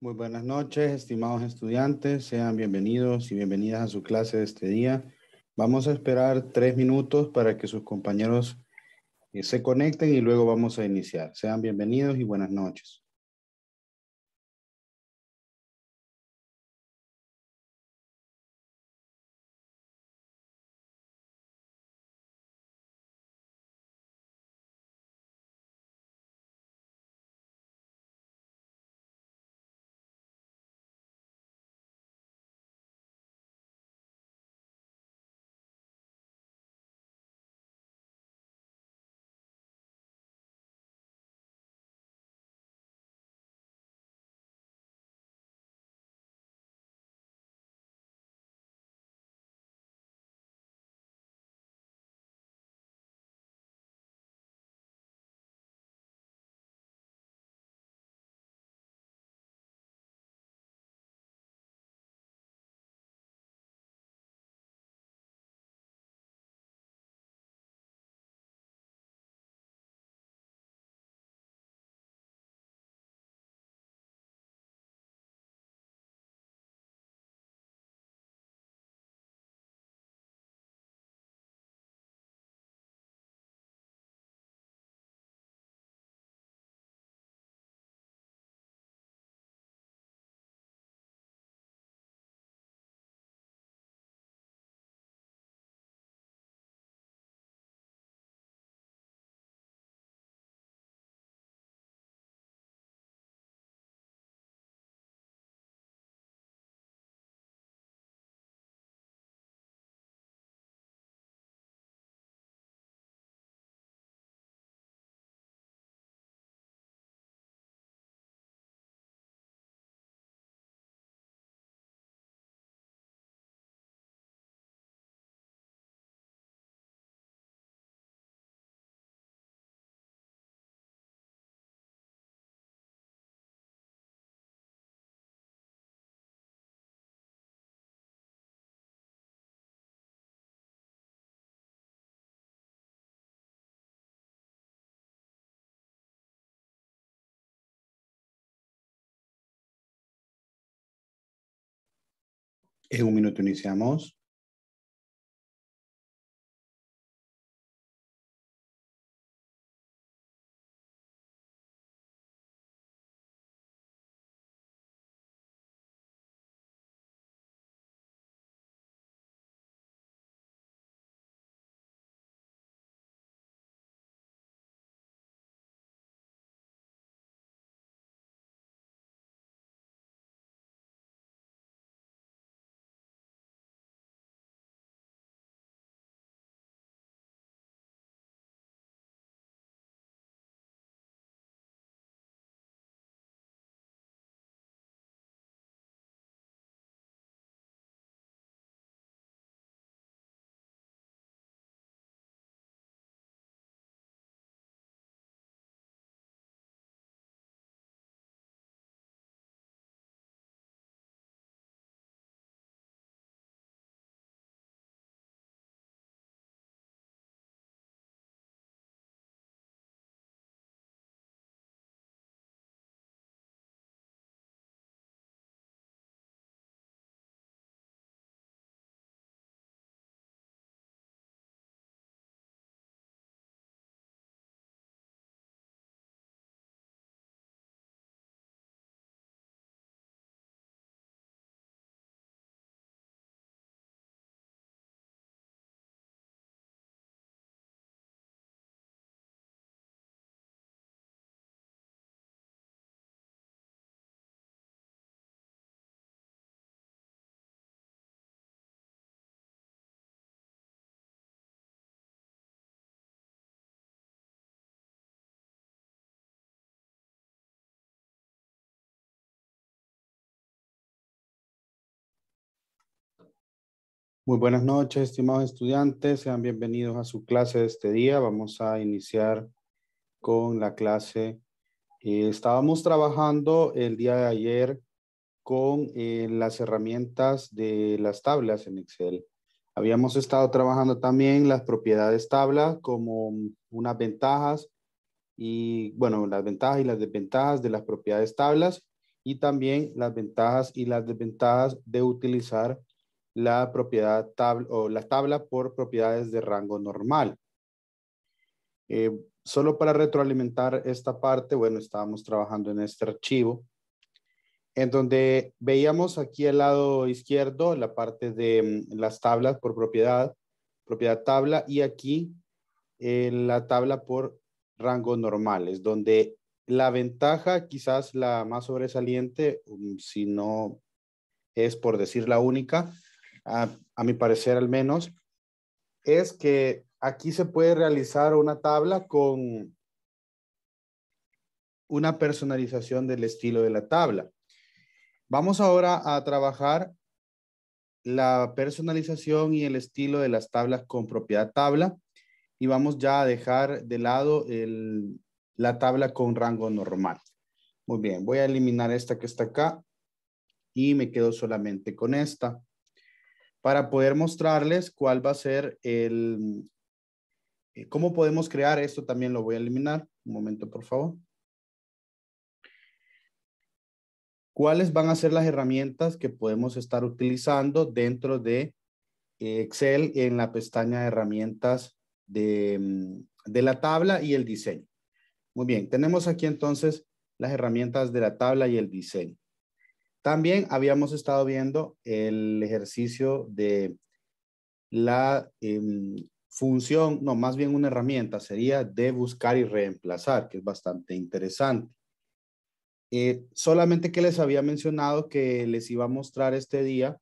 Muy buenas noches, estimados estudiantes. Sean bienvenidos y bienvenidas a su clase de este día. Vamos a esperar tres minutos para que sus compañeros eh, se conecten y luego vamos a iniciar. Sean bienvenidos y buenas noches. En un minuto iniciamos. Muy buenas noches, estimados estudiantes. Sean bienvenidos a su clase de este día. Vamos a iniciar con la clase. Eh, estábamos trabajando el día de ayer con eh, las herramientas de las tablas en Excel. Habíamos estado trabajando también las propiedades tablas como unas ventajas y, bueno, las ventajas y las desventajas de las propiedades tablas y también las ventajas y las desventajas de utilizar la propiedad tabla o la tabla por propiedades de rango normal. Eh, solo para retroalimentar esta parte, bueno, estábamos trabajando en este archivo, en donde veíamos aquí al lado izquierdo la parte de mm, las tablas por propiedad, propiedad tabla, y aquí eh, la tabla por rango normal, es donde la ventaja, quizás la más sobresaliente, mm, si no es por decir la única, a, mi parecer al menos, es que aquí se puede realizar una tabla con una personalización del estilo de la tabla. Vamos ahora a trabajar la personalización y el estilo de las tablas con propiedad tabla y vamos ya a dejar de lado la tabla con rango normal. Muy bien, voy a eliminar esta que está acá y me quedo solamente con esta para poder mostrarles cuál va a ser el, eh, cómo podemos crear esto. También lo voy a eliminar. Un momento, por favor. ¿Cuáles van a ser las herramientas que podemos estar utilizando dentro de Excel en la pestaña de herramientas de, mm, de la tabla y el diseño? Muy bien, tenemos aquí entonces las herramientas de la tabla y el diseño. También habíamos estado viendo el ejercicio de la em, función, no, más bien una herramienta, sería de buscar y reemplazar, que es bastante interesante. Eh, solamente que les había mencionado que les iba a mostrar este día,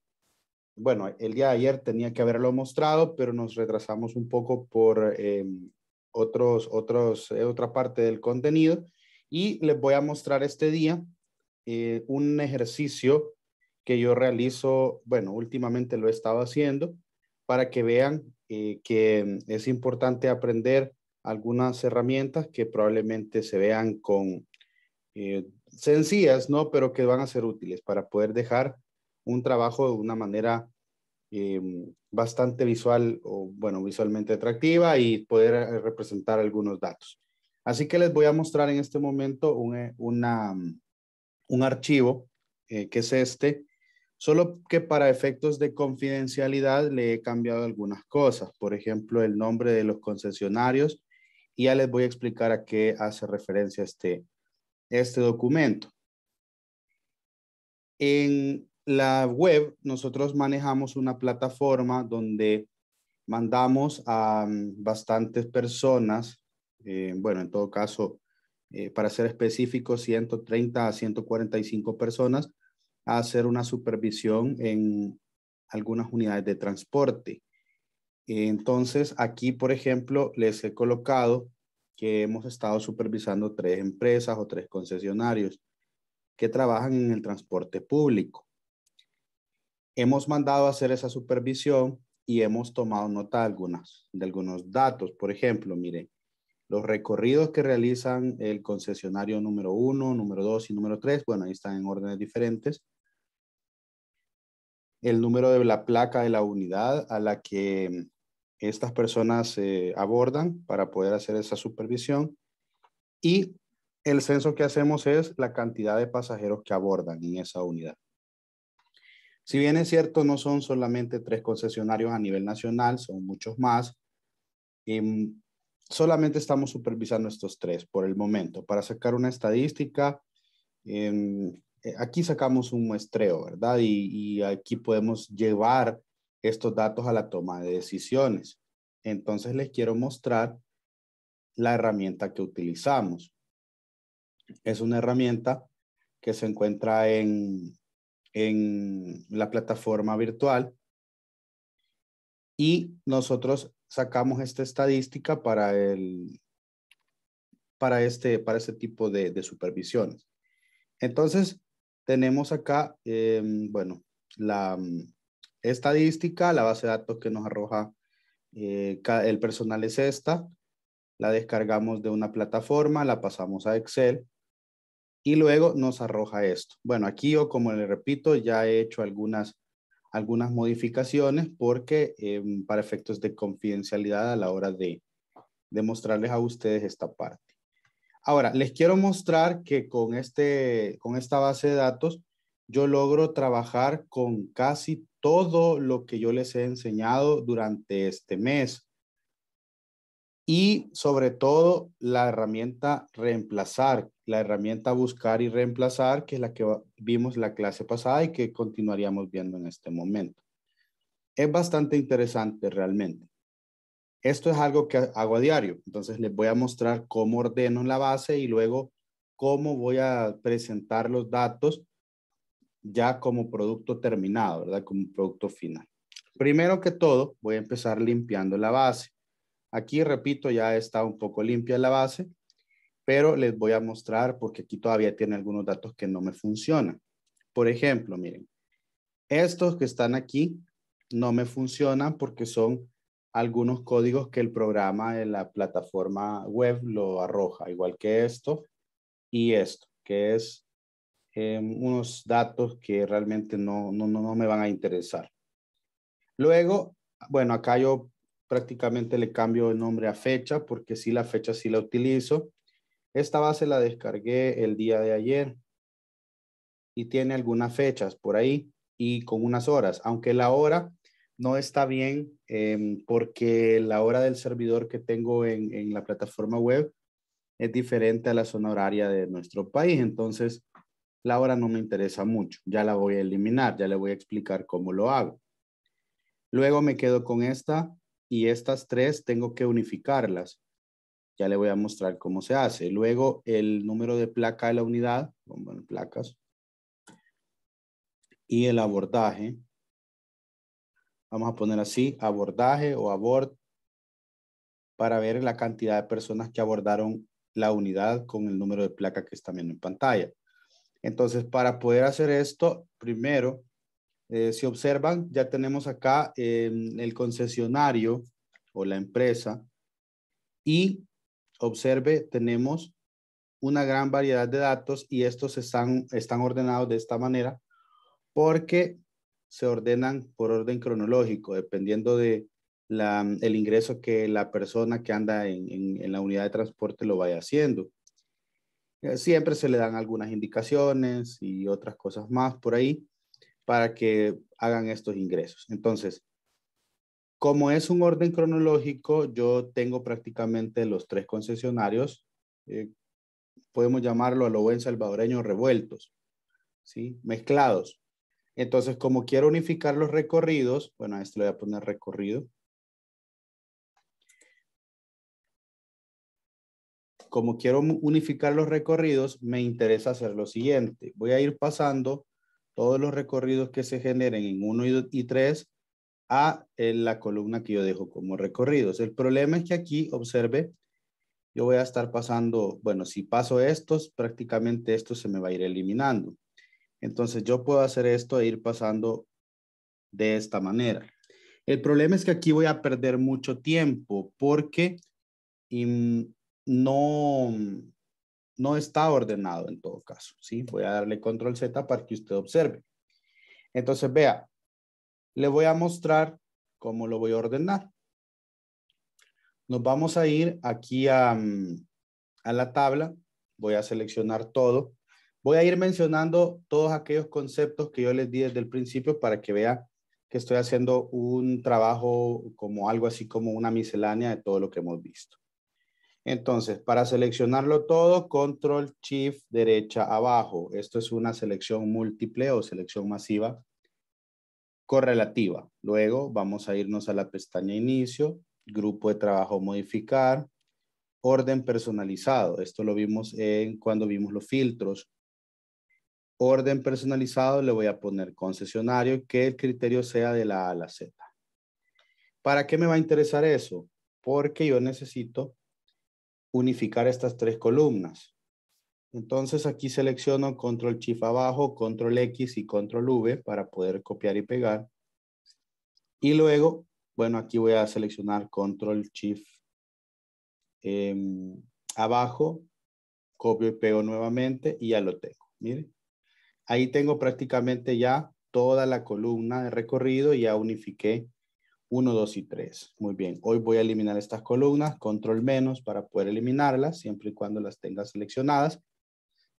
bueno, el día de ayer tenía que haberlo mostrado, pero nos retrasamos un poco por em, otros, otros, eh, otra parte del contenido y les voy a mostrar este día eh, un ejercicio que yo realizo, bueno, últimamente lo he estado haciendo, para que vean eh, que es importante aprender algunas herramientas que probablemente se vean con eh, sencillas, ¿no? Pero que van a ser útiles para poder dejar un trabajo de una manera bastante visual o, bueno, visualmente atractiva y poder representar algunos datos. Así que les voy a mostrar en este momento una, un archivo, eh, que es este, solo que para efectos de confidencialidad le he cambiado algunas cosas, por ejemplo, el nombre de los concesionarios, y ya les voy a explicar a qué hace referencia este, este documento. En la web nosotros manejamos una plataforma donde mandamos a mm, bastantes personas, eh, bueno, en todo caso, eh, para ser específico, 130 a 145 personas a hacer una supervisión en algunas unidades de transporte. Entonces, aquí, por ejemplo, les he colocado que hemos estado supervisando tres empresas o tres concesionarios que trabajan en el transporte público. Hemos mandado a hacer esa supervisión y hemos tomado nota de, algunas, de algunos datos. Por ejemplo, miren, los recorridos que realizan el concesionario número uno, número dos, y número tres, bueno, ahí están en órdenes diferentes. El número de la placa de la unidad a la que estas personas eh, abordan para poder hacer esa supervisión. Y el censo que hacemos es la cantidad de pasajeros que abordan en esa unidad. Si bien es cierto, no son solamente tres concesionarios a nivel nacional, son muchos más. Em, solamente estamos supervisando estos tres por el momento. Para sacar una estadística, em, eh, aquí sacamos un muestreo, ¿verdad? Y, aquí podemos llevar estos datos a la toma de decisiones. Entonces les quiero mostrar la herramienta que utilizamos. Es una herramienta que se encuentra en, en la plataforma virtual y nosotros sacamos esta estadística para, el, para, este, para este tipo de, supervisiones. Entonces, tenemos acá, em, bueno, la mm, estadística, la base de datos que nos arroja eh, el personal es esta. La descargamos de una plataforma, la pasamos a Excel y luego nos arroja esto. Bueno, aquí yo, como le repito, ya he hecho algunas algunas modificaciones porque em, para efectos de confidencialidad a la hora de, mostrarles a ustedes esta parte. Ahora, les quiero mostrar que con, este, con esta base de datos yo logro trabajar con casi todo lo que yo les he enseñado durante este mes. Y sobre todo la herramienta reemplazar, la herramienta buscar y reemplazar, que es la que vimos la clase pasada y que continuaríamos viendo en este momento. Es bastante interesante realmente. Esto es algo que hago a diario, entonces les voy a mostrar cómo ordeno la base y luego cómo voy a presentar los datos ya como producto terminado, ¿verdad? Como producto final. Primero que todo, voy a empezar limpiando la base. Aquí, repito, ya está un poco limpia la base pero les voy a mostrar porque aquí todavía tiene algunos datos que no me funcionan. Por ejemplo, miren, estos que están aquí no me funcionan porque son algunos códigos que el programa de la plataforma web lo arroja, igual que esto y esto, que es em, unos datos que realmente no, no me van a interesar. Luego, bueno, acá yo prácticamente le cambio el nombre a fecha porque sí, la fecha sí la utilizo esta base la descargué el día de ayer y tiene algunas fechas por ahí y con unas horas, aunque la hora no está bien em, porque la hora del servidor que tengo en, la plataforma web es diferente a la zona horaria de nuestro país. Entonces, la hora no me interesa mucho. Ya la voy a eliminar, ya le voy a explicar cómo lo hago. Luego me quedo con esta y estas tres tengo que unificarlas. Ya le voy a mostrar cómo se hace. Luego el número de placa de la unidad, placas, y el abordaje. Vamos a poner así, abordaje o abord, para ver la cantidad de personas que abordaron la unidad con el número de placa que está viendo en pantalla. Entonces, para poder hacer esto, primero, eh, si observan, ya tenemos acá eh, el concesionario o la empresa y Observe, tenemos una gran variedad de datos y estos están, están ordenados de esta manera porque se ordenan por orden cronológico, dependiendo de el ingreso que la persona que anda en la unidad de transporte lo vaya haciendo. Eh, siempre se le dan algunas indicaciones y otras cosas más por ahí para que hagan estos ingresos. Entonces, como es un orden cronológico, yo tengo prácticamente los tres concesionarios, eh, podemos llamarlo a lo buen salvadoreño revueltos, ¿sí? mezclados. Entonces, como quiero unificar los recorridos, bueno, a este le voy a poner recorrido. Como quiero unificar los recorridos, me interesa hacer lo siguiente. Voy a ir pasando todos los recorridos que se generen en 1 y 3 a la columna que yo dejo como recorridos. El problema es que aquí, observe, yo voy a estar pasando, bueno, si paso estos, prácticamente esto se me va a ir eliminando. Entonces yo puedo hacer esto e ir pasando de esta manera. El problema es que aquí voy a perder mucho tiempo porque mm, no, no está ordenado en todo caso, ¿sí? Voy a darle control Z para que usted observe. Entonces, vea, le voy a mostrar cómo lo voy a ordenar. Nos vamos a ir aquí mm, a, la tabla. Voy a seleccionar todo. Voy a ir mencionando todos aquellos conceptos que yo les di desde el principio para que vea que estoy haciendo un trabajo como algo así como una miscelánea de todo lo que hemos visto. Entonces, para seleccionarlo todo, control, shift, derecha, abajo. Esto es una selección múltiple o selección masiva correlativa. Luego vamos a irnos a la pestaña inicio, grupo de trabajo modificar, orden personalizado. Esto lo vimos en, cuando vimos los filtros. Orden personalizado le voy a poner concesionario, que el criterio sea de la A a la Z. ¿Para qué me va a interesar eso? Porque yo necesito unificar estas tres columnas. Entonces aquí selecciono control shift abajo, control X y control V para poder copiar y pegar. Y luego, bueno, aquí voy a seleccionar control shift em, abajo, copio y pego nuevamente y ya lo tengo. Miren, ahí tengo prácticamente ya toda la columna de recorrido y ya unifiqué 1, 2 y 3. Muy bien, hoy voy a eliminar estas columnas, control menos para poder eliminarlas, siempre y cuando las tenga seleccionadas.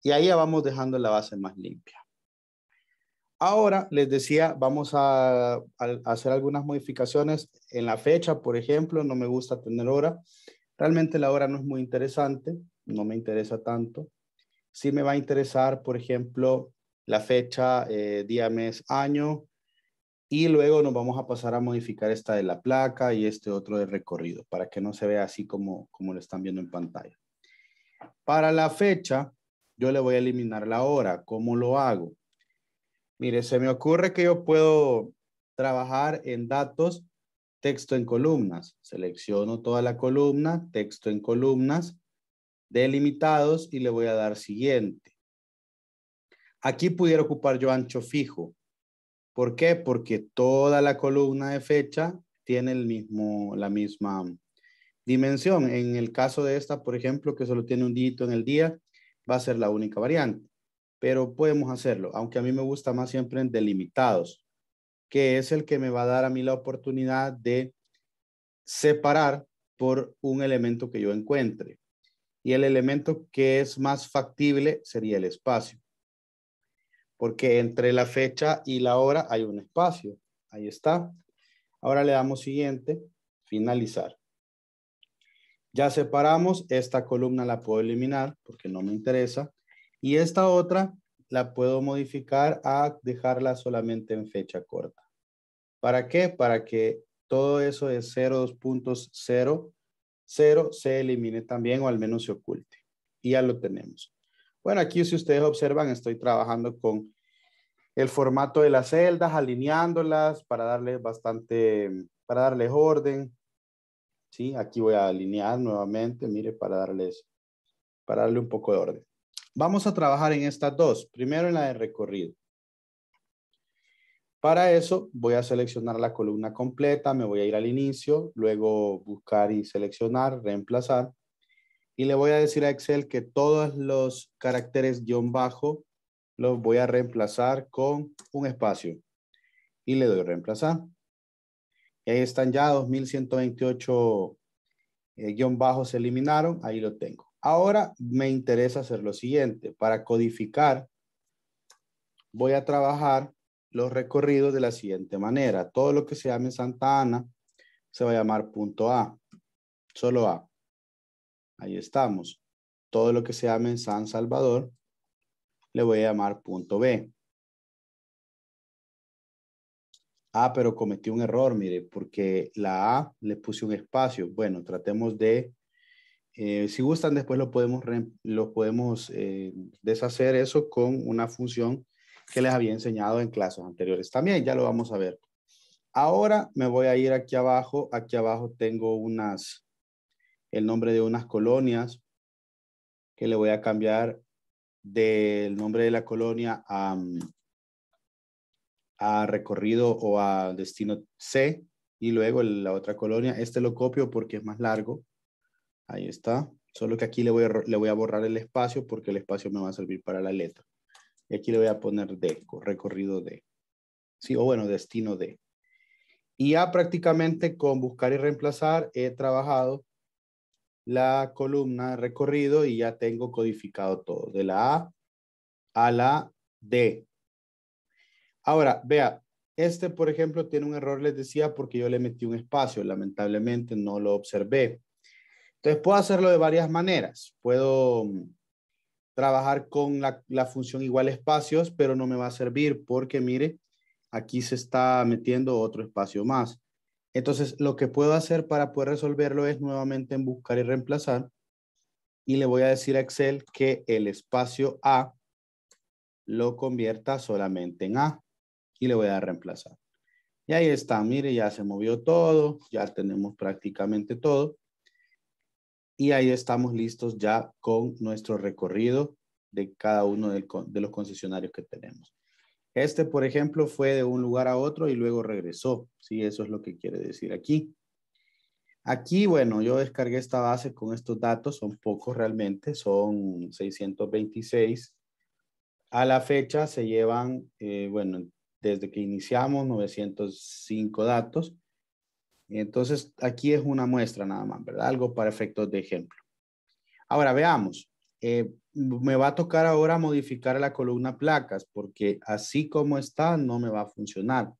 Y ahí ya vamos dejando la base más limpia. Ahora, les decía, vamos a, hacer algunas modificaciones en la fecha, por ejemplo, no me gusta tener hora. Realmente la hora no es muy interesante, no me interesa tanto. Sí me va a interesar, por ejemplo, la fecha, eh, día, mes, año, y luego nos vamos a pasar a modificar esta de la placa y este otro de recorrido, para que no se vea así como, como lo están viendo en pantalla. Para la fecha, yo le voy a eliminar la hora. ¿Cómo lo hago? Mire, se me ocurre que yo puedo trabajar en datos, texto en columnas. Selecciono toda la columna, texto en columnas, delimitados y le voy a dar siguiente. Aquí pudiera ocupar yo ancho fijo. ¿Por qué? Porque toda la columna de fecha tiene el mismo, la misma dimensión. En el caso de esta, por ejemplo, que solo tiene un dígito en el día, va a ser la única variante, pero podemos hacerlo, aunque a mí me gusta más siempre en delimitados, que es el que me va a dar a mí la oportunidad de separar por un elemento que yo encuentre. Y el elemento que es más factible sería el espacio. Porque entre la fecha y la hora hay un espacio. Ahí está. Ahora le damos siguiente, finalizar. Ya separamos, esta columna la puedo eliminar porque no me interesa. Y esta otra la puedo modificar a dejarla solamente en fecha corta. ¿Para qué? Para que todo eso de 0.00 se elimine también o al menos se oculte. Y ya lo tenemos. Bueno, aquí si ustedes observan, estoy trabajando con el formato de las celdas, alineándolas para darle bastante, para darles orden, ¿sí? Aquí voy a alinear nuevamente, mire, para darles, para darle un poco de orden. Vamos a trabajar en estas dos. Primero en la de recorrido. Para eso voy a seleccionar la columna completa, me voy a ir al inicio, luego buscar y seleccionar, reemplazar. Y le voy a decir a Excel que todos los caracteres guión bajo los voy a reemplazar con un espacio. Y le doy reemplazar. Y ahí están ya 2128 eh, guión bajo se eliminaron, ahí lo tengo. Ahora me interesa hacer lo siguiente, para codificar voy a trabajar los recorridos de la siguiente manera. Todo lo que se llame Santa Ana se va a llamar punto A, solo A. Ahí estamos. Todo lo que se llame San Salvador le voy a llamar punto B. Ah, pero cometí un error, mire, porque la A le puse un espacio. Bueno, tratemos de, eh, si gustan, después lo podemos, podemos eh, deshacer eso con una función que les había enseñado en clases anteriores. También ya lo vamos a ver. Ahora me voy a ir aquí abajo. Aquí abajo tengo unas, el nombre de unas colonias que le voy a cambiar del nombre de la colonia a... Mm, a recorrido o a destino C y luego la otra colonia. Este lo copio porque es más largo. Ahí está. Solo que aquí le voy a, le voy a borrar el espacio porque el espacio me va a servir para la letra. Y aquí le voy a poner D, recorrido D. Sí, o bueno, destino D. Y ya prácticamente con buscar y reemplazar he trabajado la columna recorrido y ya tengo codificado todo, de la A a la D. Ahora, vea, este, por ejemplo, tiene un error, les decía, porque yo le metí un espacio, lamentablemente no lo observé. Entonces, puedo hacerlo de varias maneras. Puedo mm, trabajar con la, función igual espacios, pero no me va a servir porque, mire, aquí se está metiendo otro espacio más. Entonces, lo que puedo hacer para poder resolverlo es nuevamente en buscar y reemplazar. Y le voy a decir a Excel que el espacio A lo convierta solamente en A y le voy a reemplazar. Y ahí está, mire, ya se movió todo, ya tenemos prácticamente todo. Y ahí estamos listos ya con nuestro recorrido de cada uno de los concesionarios que tenemos. Este, por ejemplo, fue de un lugar a otro y luego regresó. Sí, eso es lo que quiere decir aquí. Aquí, bueno, yo descargué esta base con estos datos, son pocos realmente, son 626. A la fecha se llevan, eh, bueno, bueno, desde que iniciamos, 905 datos. entonces, aquí es una muestra nada más, ¿verdad? Algo para efectos de ejemplo. Ahora, veamos. Eh, me va a tocar ahora modificar la columna placas, porque así como está, no me va a funcionar.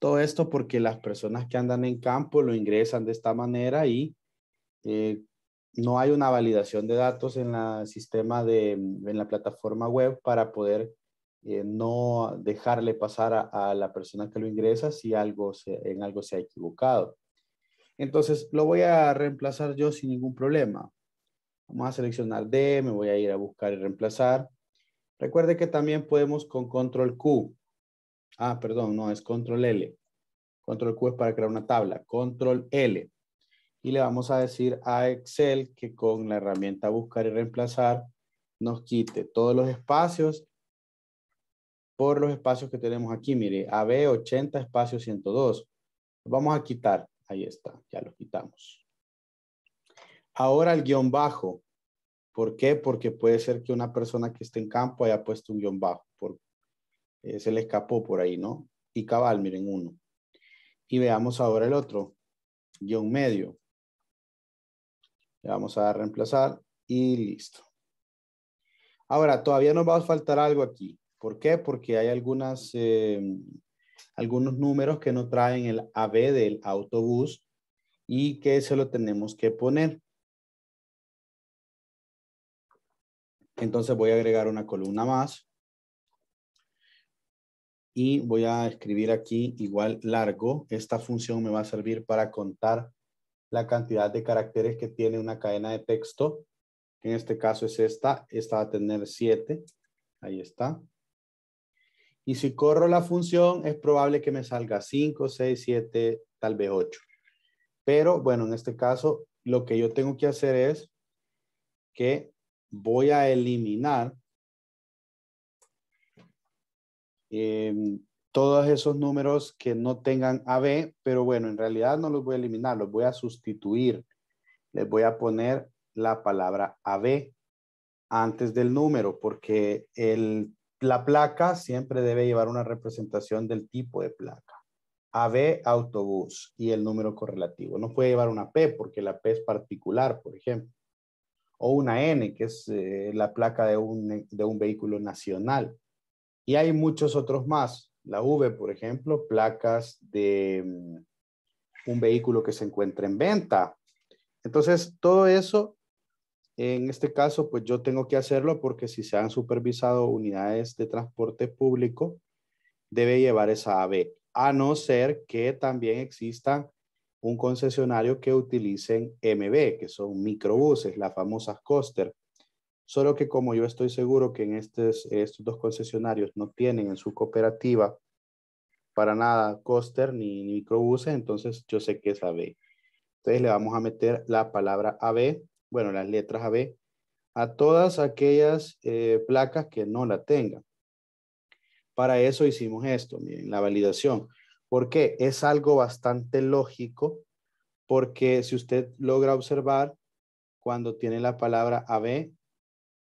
Todo esto porque las personas que andan en campo lo ingresan de esta manera y eh, no hay una validación de datos en la sistema de, en la plataforma web para poder eh, no dejarle pasar a, la persona que lo ingresa si algo en algo se ha equivocado. Entonces lo voy a reemplazar yo sin ningún problema. Vamos a seleccionar D, me voy a ir a buscar y reemplazar. Recuerde que también podemos con control Q. Ah, perdón, no, es control L. Control Q es para crear una tabla. Control L. Y le vamos a decir a Excel que con la herramienta buscar y reemplazar nos quite todos los espacios por los espacios que tenemos aquí. Mire, AB 80, espacio 102. Vamos a quitar. Ahí está, ya lo quitamos. Ahora el guión bajo. ¿Por qué? Porque puede ser que una persona que esté en campo haya puesto un guión bajo. Eh, se le escapó por ahí, ¿no? Y cabal, miren, uno. Y veamos ahora el otro. Guión medio. Le vamos a reemplazar y listo. Ahora, todavía nos va a faltar algo aquí. ¿Por qué? Porque hay algunas, eh, algunos números que no traen el AB del autobús y que se lo tenemos que poner. Entonces voy a agregar una columna más. Y voy a escribir aquí igual largo. Esta función me va a servir para contar la cantidad de caracteres que tiene una cadena de texto. En este caso es esta. Esta va a tener 7. Ahí está. Y si corro la función, es probable que me salga 5, 6, 7, tal vez 8. Pero bueno, en este caso, lo que yo tengo que hacer es que voy a eliminar em, todos esos números que no tengan AB, pero bueno, en realidad no los voy a eliminar, los voy a sustituir. Les voy a poner la palabra AB antes del número, porque el la placa siempre debe llevar una representación del tipo de placa. AB, autobús y el número correlativo. No puede llevar una P porque la P es particular, por ejemplo. O una N, que es eh, la placa de un, vehículo nacional. Y hay muchos otros más. La V, por ejemplo, placas de mm, un vehículo que se encuentra en venta. Entonces, todo eso en este caso, pues yo tengo que hacerlo porque si se han supervisado unidades de transporte público, debe llevar esa AB, a no ser que también exista un concesionario que utilicen MB, que son microbuses, las famosas coaster. Solo que como yo estoy seguro que en estos, dos concesionarios no tienen en su cooperativa para nada coaster ni, ni microbuses, entonces yo sé que es AB. Entonces le vamos a meter la palabra AB bueno, las letras AB, a todas aquellas eh, placas que no la tengan. Para eso hicimos esto, miren, la validación. ¿Por qué? Es algo bastante lógico, porque si usted logra observar, cuando tiene la palabra AB,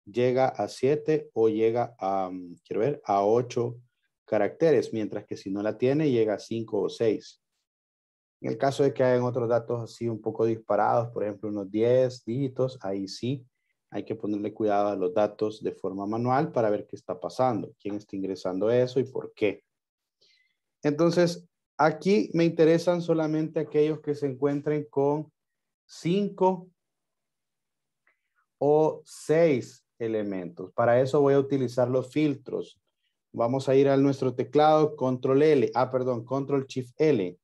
llega a siete o llega a, quiero ver, a ocho caracteres, mientras que si no la tiene, llega a cinco o seis. En el caso de que hayan otros datos así un poco disparados, por ejemplo, unos 10 dígitos, ahí sí hay que ponerle cuidado a los datos de forma manual para ver qué está pasando, quién está ingresando eso y por qué. Entonces, aquí me interesan solamente aquellos que se encuentren con 5 o 6 elementos. Para eso voy a utilizar los filtros. Vamos a ir a nuestro teclado, control L, ah, perdón, control shift L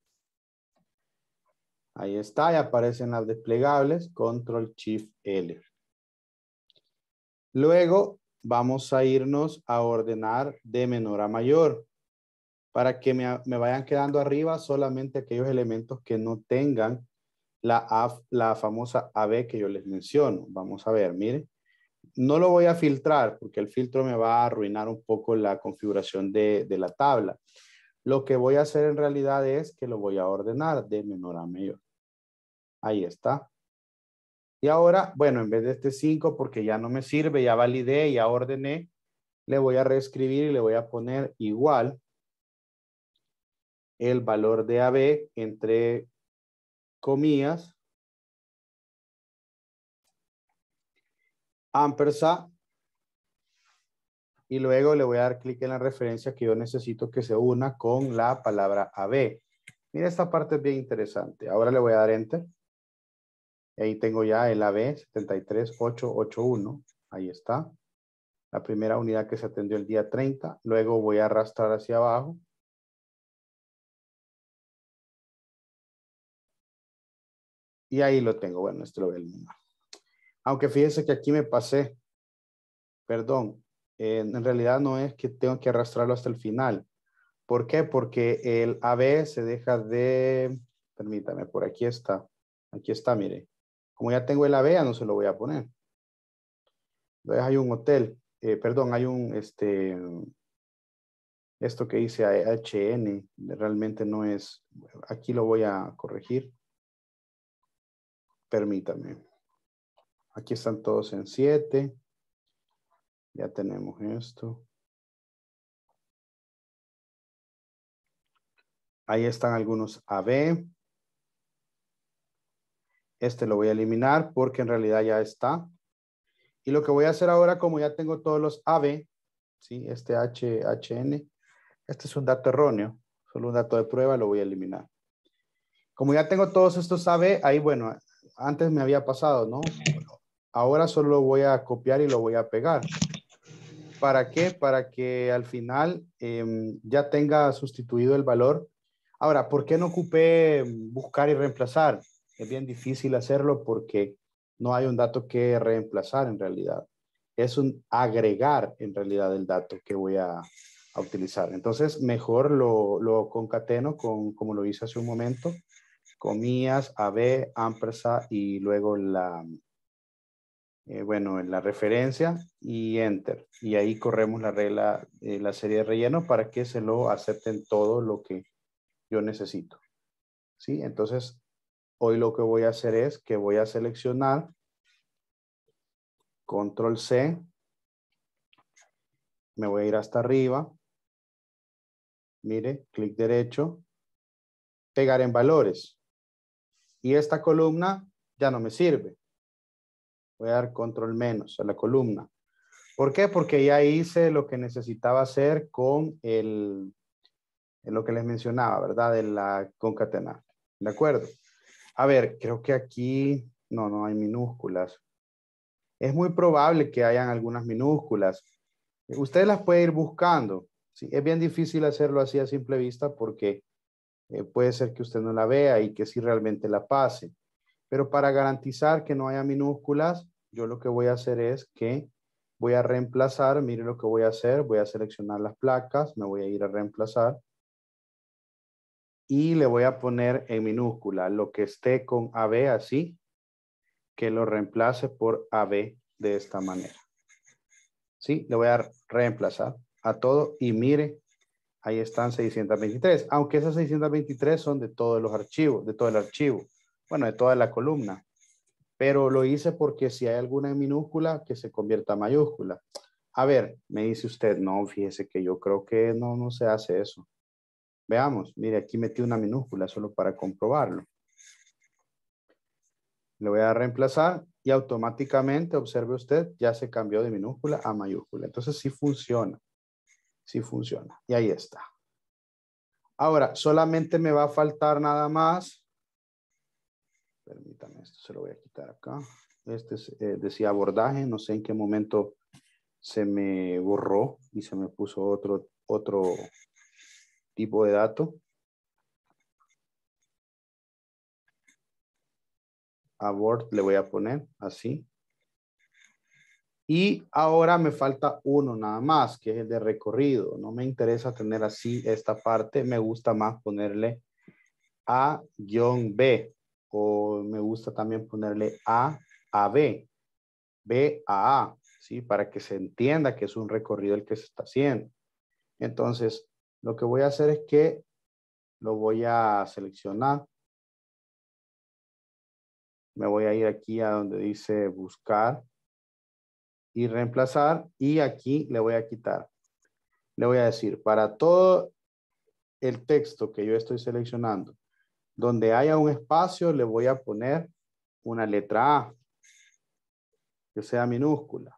Ahí está, y aparecen las desplegables, Control Shift L. Luego vamos a irnos a ordenar de menor a mayor para que me, vayan quedando arriba solamente aquellos elementos que no tengan la, la famosa AB que yo les menciono. Vamos a ver, miren. No lo voy a filtrar porque el filtro me va a arruinar un poco la configuración de la tabla. Lo que voy a hacer en realidad es que lo voy a ordenar de menor a mayor. Ahí está. Y ahora, bueno, en vez de este 5, porque ya no me sirve, ya validé, ya ordené, le voy a reescribir y le voy a poner igual el valor de AB entre comillas Ampersa. y luego le voy a dar clic en la referencia que yo necesito que se una con la palabra AB. Mira, esta parte es bien interesante. Ahora le voy a dar Enter. Ahí tengo ya el AB 73881. Ahí está. La primera unidad que se atendió el día 30. Luego voy a arrastrar hacia abajo. Y ahí lo tengo. Bueno, este lo ve el número. Aunque fíjense que aquí me pasé. Perdón. Eh, en realidad no es que tengo que arrastrarlo hasta el final. ¿Por qué? Porque el AB se deja de... Permítame, por aquí está. Aquí está, mire. Como ya tengo el AVEA, no se lo voy a poner. Entonces hay un hotel, eh, perdón, hay un, este, esto que dice HN, realmente no es, aquí lo voy a corregir. Permítame. Aquí están todos en 7. Ya tenemos esto. Ahí están algunos AB. Este lo voy a eliminar porque en realidad ya está. Y lo que voy a hacer ahora, como ya tengo todos los AB, ¿sí? este HHN, este es un dato erróneo, solo un dato de prueba, lo voy a eliminar. Como ya tengo todos estos AB, ahí bueno, antes me había pasado, ¿no? Ahora solo lo voy a copiar y lo voy a pegar. ¿Para qué? Para que al final em, ya tenga sustituido el valor. Ahora, ¿por qué no ocupé buscar y reemplazar? es bien difícil hacerlo porque no hay un dato que reemplazar en realidad. Es un agregar en realidad el dato que voy a, a utilizar. Entonces, mejor lo, lo, concateno con, como lo hice hace un momento, comillas, AB, ampersa y luego la, eh, bueno, la referencia y enter. Y ahí corremos la regla, de eh, la serie de relleno para que se lo acepten todo lo que yo necesito. ¿Sí? Entonces, Hoy lo que voy a hacer es que voy a seleccionar control C. Me voy a ir hasta arriba. Mire, clic derecho. Pegar en valores. Y esta columna ya no me sirve. Voy a dar control menos a la columna. ¿Por qué? Porque ya hice lo que necesitaba hacer con el, lo que les mencionaba, ¿verdad? De la concatenar. ¿De acuerdo? A ver, creo que aquí no, no hay minúsculas. Es muy probable que hayan algunas minúsculas. Eh, usted las puede ir buscando. ¿sí? Es bien difícil hacerlo así a simple vista porque eh, puede ser que usted no la vea y que sí realmente la pase. Pero para garantizar que no haya minúsculas, yo lo que voy a hacer es que voy a reemplazar, mire lo que voy a hacer, voy a seleccionar las placas, me voy a ir a reemplazar y le voy a poner en minúscula lo que esté con AB así, que lo reemplace por AB de esta manera. Sí, le voy a reemplazar a todo y mire, ahí están 623, aunque esas 623 son de todos los archivos, de todo el archivo, bueno, de toda la columna, pero lo hice porque si hay alguna en minúscula, que se convierta a mayúscula. A ver, me dice usted, no, fíjese que yo creo que no, no se hace eso. Veamos, mire, aquí metí una minúscula solo para comprobarlo. Le voy a reemplazar y automáticamente, observe usted, ya se cambió de minúscula a mayúscula. Entonces sí funciona, sí funciona. Y ahí está. Ahora, solamente me va a faltar nada más. Permítame, esto se lo voy a quitar acá. Este eh, decía abordaje, no sé en qué momento se me borró y se me puso otro, otro tipo de dato. A Word le voy a poner así. Y ahora me falta uno nada más, que es el de recorrido. No me interesa tener así esta parte, me gusta más ponerle A-B o me gusta también ponerle A a B, B a A, ¿sí? Para que se entienda que es un recorrido el que se está haciendo. Entonces, lo que voy a hacer es que lo voy a seleccionar. Me voy a ir aquí a donde dice buscar y reemplazar y aquí le voy a quitar. Le voy a decir para todo el texto que yo estoy seleccionando, donde haya un espacio le voy a poner una letra A que sea minúscula.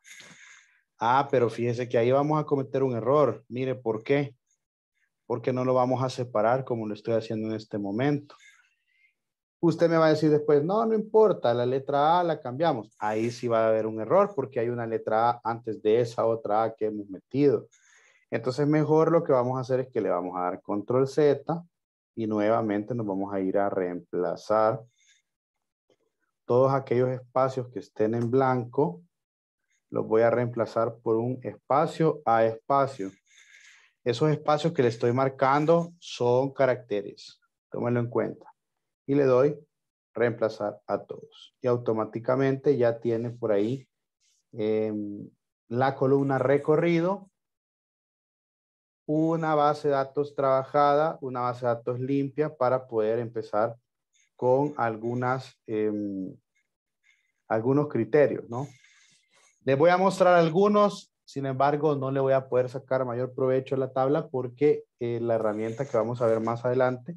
Ah, pero fíjese que ahí vamos a cometer un error. Mire, ¿por qué? porque no lo vamos a separar como lo estoy haciendo en este momento. Usted me va a decir después, no, no importa, la letra A la cambiamos. Ahí sí va a haber un error porque hay una letra A antes de esa otra A que hemos metido. Entonces mejor lo que vamos a hacer es que le vamos a dar control Z y nuevamente nos vamos a ir a reemplazar todos aquellos espacios que estén en blanco. Los voy a reemplazar por un espacio a espacio. Esos espacios que le estoy marcando son caracteres. Tómelo en cuenta. Y le doy reemplazar a todos. Y automáticamente ya tiene por ahí em, la columna recorrido, una base de datos trabajada, una base de datos limpia para poder empezar con algunas, em, algunos criterios, ¿no? Les voy a mostrar algunos sin embargo, no le voy a poder sacar mayor provecho a la tabla porque eh, la herramienta que vamos a ver más adelante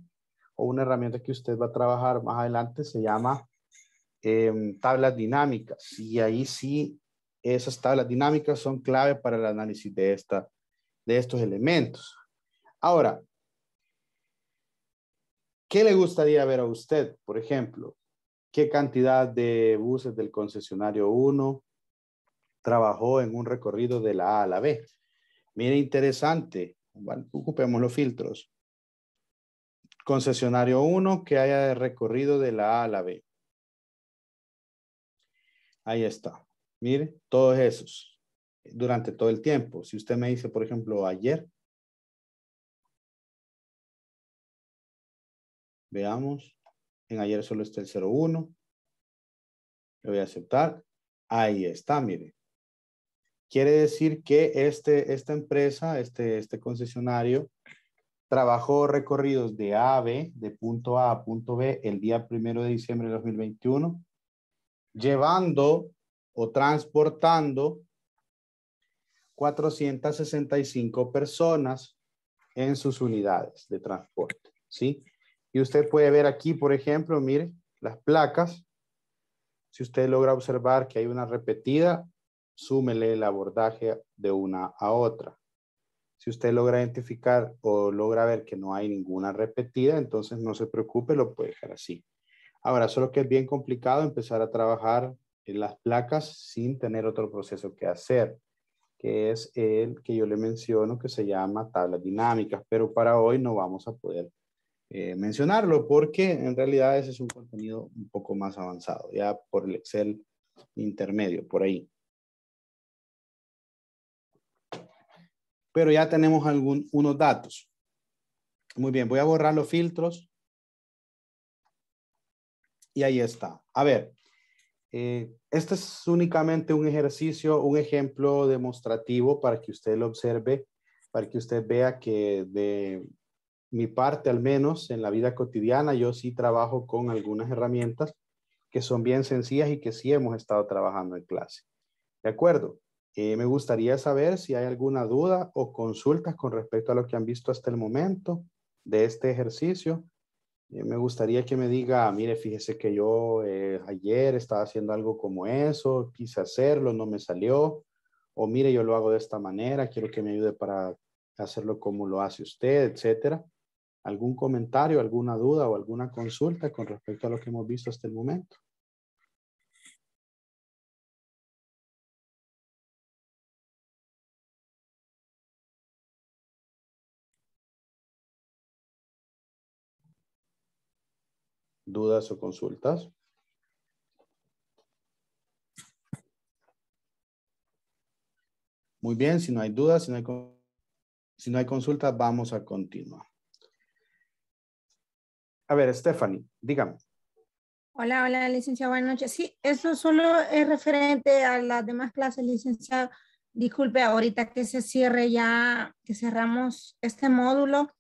o una herramienta que usted va a trabajar más adelante se llama em, tablas dinámicas. Y ahí sí, esas tablas dinámicas son clave para el análisis de, esta, de estos elementos. Ahora, ¿qué le gustaría ver a usted? Por ejemplo, ¿qué cantidad de buses del concesionario 1? trabajó en un recorrido de la A a la B. Mire, interesante, ocupemos los filtros. Concesionario 1 que haya recorrido de la A a la B. Ahí está. Mire, todos esos durante todo el tiempo. Si usted me dice, por ejemplo, ayer, veamos, en ayer solo está el 01, le voy a aceptar, ahí está, mire, Quiere decir que este, esta empresa, este, este concesionario, trabajó recorridos de A a B, de punto A a punto B, el día primero de diciembre de 2021, llevando o transportando 465 personas en sus unidades de transporte, ¿sí? Y usted puede ver aquí, por ejemplo, mire, las placas. Si usted logra observar que hay una repetida, súmele el abordaje de una a otra. Si usted logra identificar o logra ver que no hay ninguna repetida, entonces no se preocupe, lo puede dejar así. Ahora, solo que es bien complicado empezar a trabajar en las placas sin tener otro proceso que hacer, que es el que yo le menciono que se llama tablas dinámicas, pero para hoy no vamos a poder eh, mencionarlo porque en realidad ese es un contenido un poco más avanzado, ya por el Excel intermedio, por ahí. pero ya tenemos algunos unos datos. Muy bien, voy a borrar los filtros. Y ahí está. A ver, eh, este es únicamente un ejercicio, un ejemplo demostrativo para que usted lo observe, para que usted vea que de mi parte al menos en la vida cotidiana yo sí trabajo con algunas herramientas que son bien sencillas y que sí hemos estado trabajando en clase. ¿De acuerdo? Eh, me gustaría saber si hay alguna duda o consultas con respecto a lo que han visto hasta el momento de este ejercicio. Eh, me gustaría que me diga, mire, fíjese que yo eh, ayer estaba haciendo algo como eso, quise hacerlo, no me salió, o mire, yo lo hago de esta manera, quiero que me ayude para hacerlo como lo hace usted, etcétera. ¿Algún comentario, alguna duda o alguna consulta con respecto a lo que hemos visto hasta el momento? dudas o consultas. Muy bien, si no hay dudas, si no hay, consultas, vamos a continuar. A ver, Stephanie, dígame. Hola, hola, licenciado, buenas noches. Sí, eso solo es referente a las demás clases, licenciado. Disculpe, ahorita que se cierre ya, que cerramos este módulo,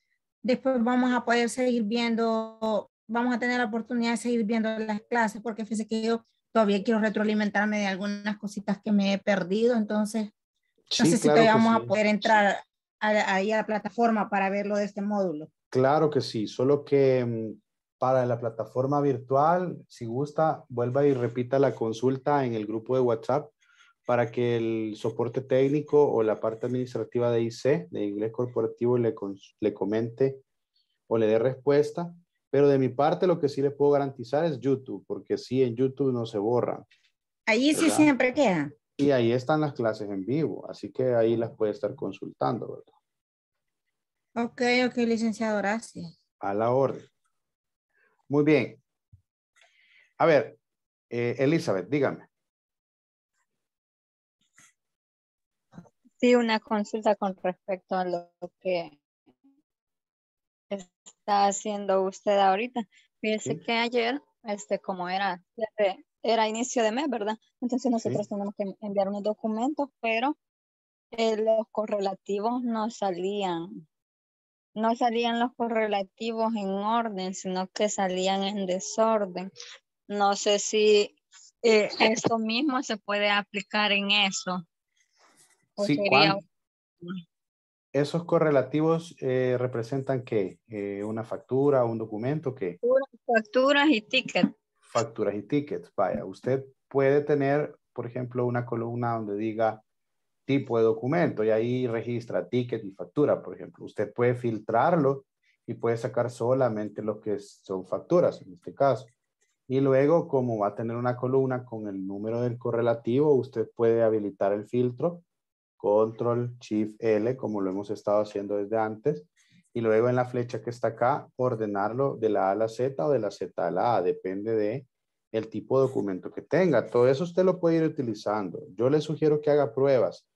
después vamos a poder seguir viendo vamos a tener la oportunidad de seguir viendo las clases, porque fíjese que yo todavía quiero retroalimentarme de algunas cositas que me he perdido, entonces sí, no sé si todavía vamos a poder entrar ahí a, la plataforma para verlo de este módulo. Claro que sí, solo que mm, para la plataforma virtual, si gusta, vuelva y repita la consulta en el grupo de WhatsApp para que el soporte técnico o la parte administrativa de IC, de Inglés Corporativo, le, le comente o le dé respuesta pero de mi parte, lo que sí les puedo garantizar es YouTube, porque sí, en YouTube no se borran. Ahí sí siempre queda. Y ahí están las clases en vivo, así que ahí las puede estar consultando, ¿verdad? Ok, ok, licenciado, gracias. A la orden. Muy bien. A ver, eh, Elizabeth, dígame. Sí, una consulta con respecto a lo que está haciendo usted ahorita. Fíjese que ayer, este, como era, eh, era inicio de mes, ¿verdad? Entonces nosotros tenemos que enviar unos documentos, pero eh, los correlativos no salían. No salían los correlativos en orden, sino que salían en desorden. No sé si eh, eso mismo se puede aplicar en eso esos correlativos eh, representan qué? Eh, una factura, un documento, ¿qué? Facturas y tickets. Facturas y tickets, vaya. Usted puede tener, por ejemplo, una columna donde diga tipo de documento y ahí registra ticket y factura, por ejemplo. Usted puede filtrarlo y puede sacar solamente lo que son facturas, en este caso. Y luego, como va a tener una columna con el número del correlativo, usted puede habilitar el filtro Control Shift L, como lo hemos estado haciendo desde antes. Y luego en la flecha que está acá, ordenarlo de la A a la Z o de la Z a la A, depende de el tipo de documento que tenga. Todo eso usted lo puede ir utilizando. Yo le sugiero que haga pruebas.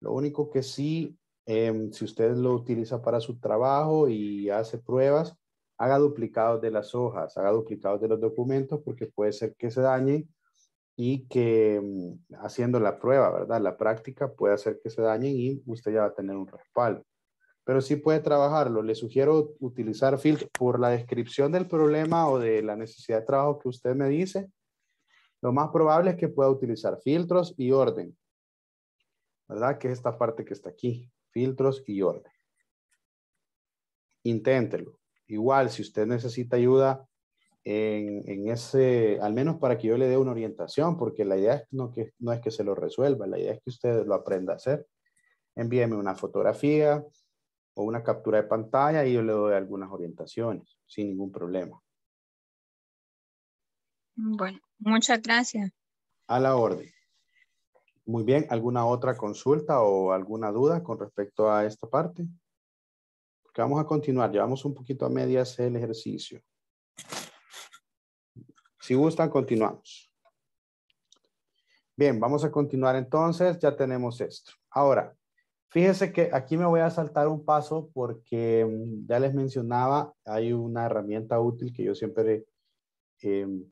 Lo único que sí, em, si usted lo utiliza para su trabajo y hace pruebas, haga duplicados de las hojas, haga duplicados de los documentos porque puede ser que se dañen y que mm, haciendo la prueba, ¿verdad? La práctica puede hacer que se dañen y usted ya va a tener un respaldo. Pero sí puede trabajarlo. Le sugiero utilizar filtros por la descripción del problema o de la necesidad de trabajo que usted me dice. Lo más probable es que pueda utilizar filtros y orden. ¿Verdad? Que es esta parte que está aquí. Filtros y orden. Inténtelo. Igual, si usted necesita ayuda en, ese, al menos para que yo le dé una orientación, porque la idea no, que, no es que se lo resuelva, la idea es que usted lo aprenda a hacer. Envíeme una fotografía o una captura de pantalla y yo le doy algunas orientaciones sin ningún problema. Bueno, muchas gracias. A la orden. Muy bien, ¿alguna otra consulta o alguna duda con respecto a esta parte? vamos a continuar, llevamos un poquito a medias el ejercicio. Si gustan, continuamos. Bien, vamos a continuar entonces. Ya tenemos esto. Ahora, fíjese que aquí me voy a saltar un paso porque mm, ya les mencionaba, hay una herramienta útil que yo siempre, em,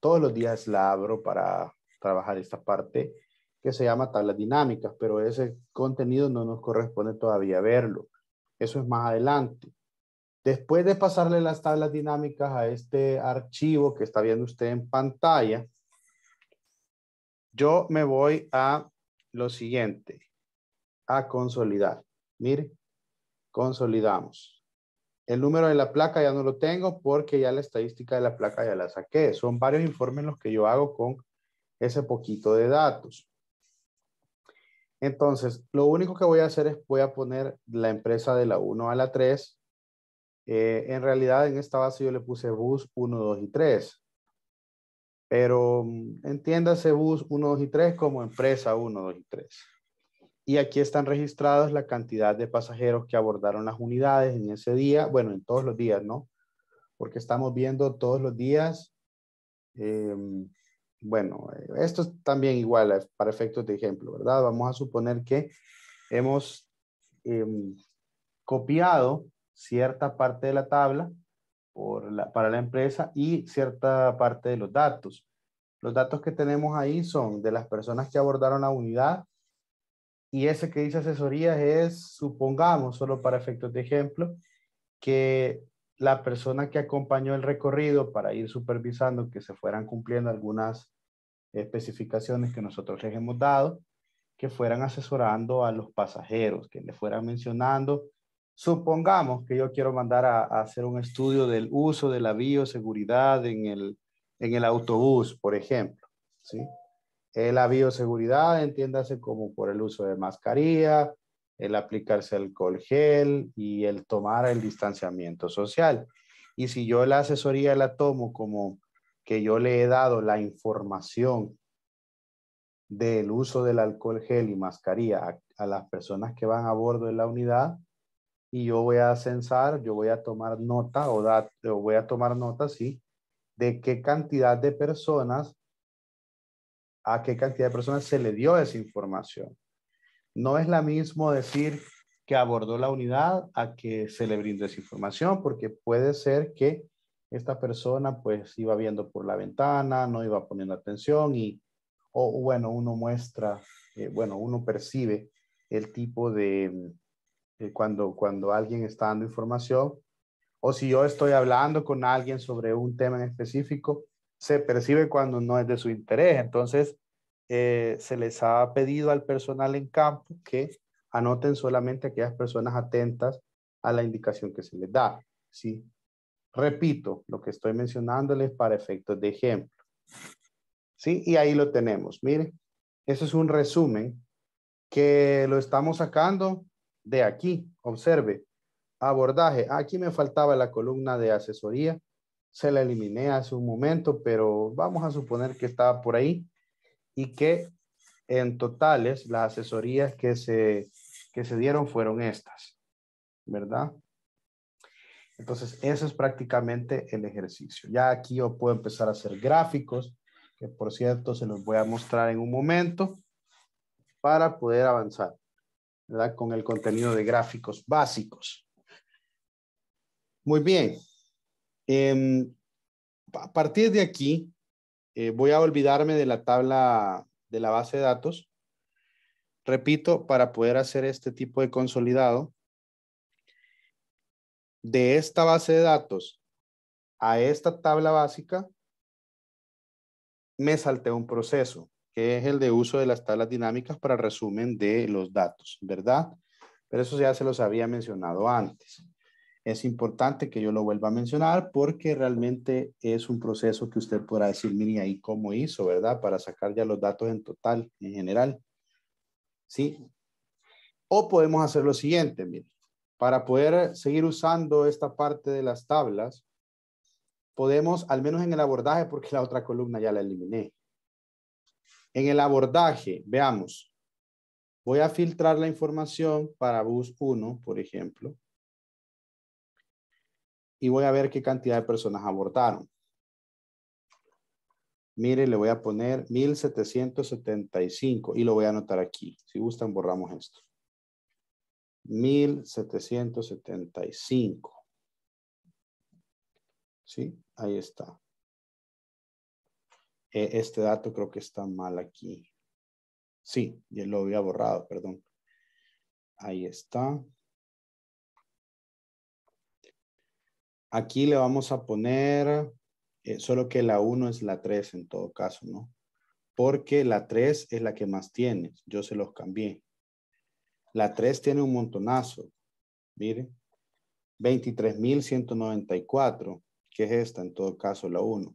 todos los días la abro para trabajar esta parte que se llama tablas dinámicas, pero ese contenido no nos corresponde todavía verlo. Eso es más adelante. Después de pasarle las tablas dinámicas a este archivo que está viendo usted en pantalla, yo me voy a lo siguiente, a consolidar. Mire, consolidamos. El número de la placa ya no lo tengo porque ya la estadística de la placa ya la saqué. Son varios informes los que yo hago con ese poquito de datos. Entonces, lo único que voy a hacer es voy a poner la empresa de la 1 a la 3 eh, en realidad en esta base yo le puse bus 1, 2 y 3. Pero mm, entiéndase bus 1, 2 y 3 como empresa 1, 2 y 3. Y aquí están registrados la cantidad de pasajeros que abordaron las unidades en ese día, bueno, en todos los días, ¿no? Porque estamos viendo todos los días, em, bueno, eh, esto es también igual para efectos de ejemplo, ¿verdad? Vamos a suponer que hemos em, copiado cierta parte de la tabla para la empresa y cierta parte de los datos. Los datos que tenemos ahí son de las personas que abordaron la unidad y ese que dice asesoría es, supongamos, solo para efectos de ejemplo, que la persona que acompañó el recorrido para ir supervisando que se fueran cumpliendo algunas especificaciones que nosotros les hemos dado, que fueran asesorando a los pasajeros, que le fueran mencionando Supongamos que yo quiero mandar a, hacer un estudio del uso de la bioseguridad en el, autobús, por ejemplo. ¿sí? La bioseguridad, entiéndase como por el uso de mascarilla, el aplicarse alcohol gel y el tomar el distanciamiento social. Y si yo la asesoría la tomo como que yo le he dado la información del uso del alcohol gel y mascarilla a las personas que van a bordo de la unidad, y yo voy a censar, yo voy a tomar nota o, voy a tomar nota, sí, de qué cantidad de personas, a qué cantidad de personas se le dio esa información. No es la mismo decir que abordó la unidad a que se le brinde esa información, porque puede ser que esta persona pues iba viendo por la ventana, no iba poniendo atención y, o bueno, uno muestra, eh, bueno, uno percibe el tipo de, eh, cuando, cuando alguien está dando información, o si yo estoy hablando con alguien sobre un tema en específico, se percibe cuando no es de su interés. Entonces, eh, se les ha pedido al personal en campo que anoten solamente aquellas personas atentas a la indicación que se les da. ¿sí? Repito, lo que estoy mencionándoles para efectos de ejemplo. ¿Sí? Y ahí lo tenemos. Miren, eso es un resumen que lo estamos sacando de aquí, observe, abordaje. Aquí me faltaba la columna de asesoría. Se la eliminé hace un momento, pero vamos a suponer que estaba por ahí y que en totales las asesorías que se, se dieron fueron estas, ¿verdad? Entonces, eso es prácticamente el ejercicio. Ya aquí yo puedo empezar a hacer gráficos, que por cierto se los voy a mostrar en un momento, para poder avanzar. Con el contenido de gráficos básicos. Muy bien. Em, a partir de aquí, eh, voy a olvidarme de la tabla de la base de datos. Repito, para poder hacer este tipo de consolidado, de esta base de datos a esta tabla básica, me salté un proceso es el de uso de las tablas dinámicas para resumen de los datos, ¿verdad? Pero eso ya se los había mencionado antes. Es importante que yo lo vuelva a mencionar porque realmente es un proceso que usted podrá decir, mire ahí cómo hizo, ¿verdad? Para sacar ya los datos en total, en general. ¿Sí? O podemos hacer lo siguiente, mire, Para poder seguir usando esta parte de las tablas, podemos, al menos en el abordaje, porque la otra columna ya la eliminé, en el abordaje, veamos, voy a filtrar la información para bus 1, por ejemplo, y voy a ver qué cantidad de personas abordaron. Mire, le voy a poner 1775 y lo voy a anotar aquí. Si gustan, borramos esto. 1775. ¿Sí? Ahí está. E, este dato creo que está mal aquí. Sí, ya lo había borrado, perdón. Ahí está. Aquí le vamos a poner, eh, solo que la 1 es la 3 en todo caso, ¿no? Porque la 3 es la que más tiene. Yo se los cambié. La 3 tiene un montonazo. Mire. 23,194, que es esta en todo caso, la 1.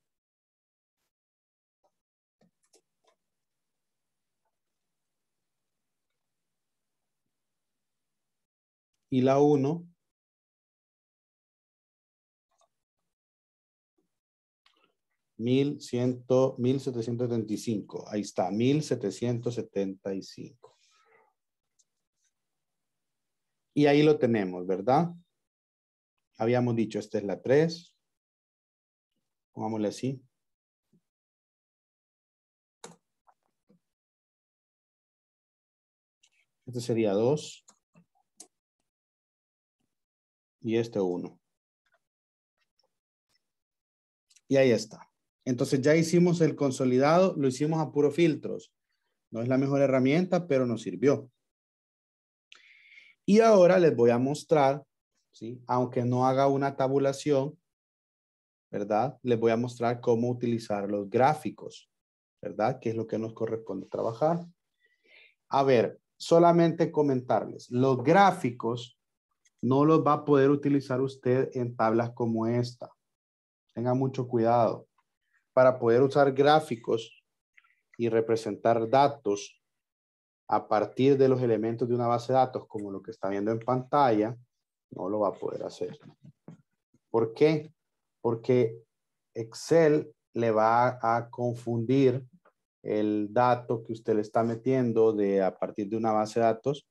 y la 1. Mil ciento, Ahí está, 1,775. y Y ahí lo tenemos, ¿verdad? Habíamos dicho, esta es la 3. Pongámosle así. Este sería 2 y este uno. Y ahí está. Entonces ya hicimos el consolidado, lo hicimos a puro filtros. No es la mejor herramienta, pero nos sirvió. Y ahora les voy a mostrar, ¿sí? aunque no haga una tabulación, ¿verdad? Les voy a mostrar cómo utilizar los gráficos, ¿verdad? Que es lo que nos corresponde trabajar. A ver, solamente comentarles, los gráficos no lo va a poder utilizar usted en tablas como esta. Tenga mucho cuidado. Para poder usar gráficos y representar datos a partir de los elementos de una base de datos, como lo que está viendo en pantalla, no lo va a poder hacer. ¿Por qué? Porque Excel le va a confundir el dato que usted le está metiendo de, a partir de una base de datos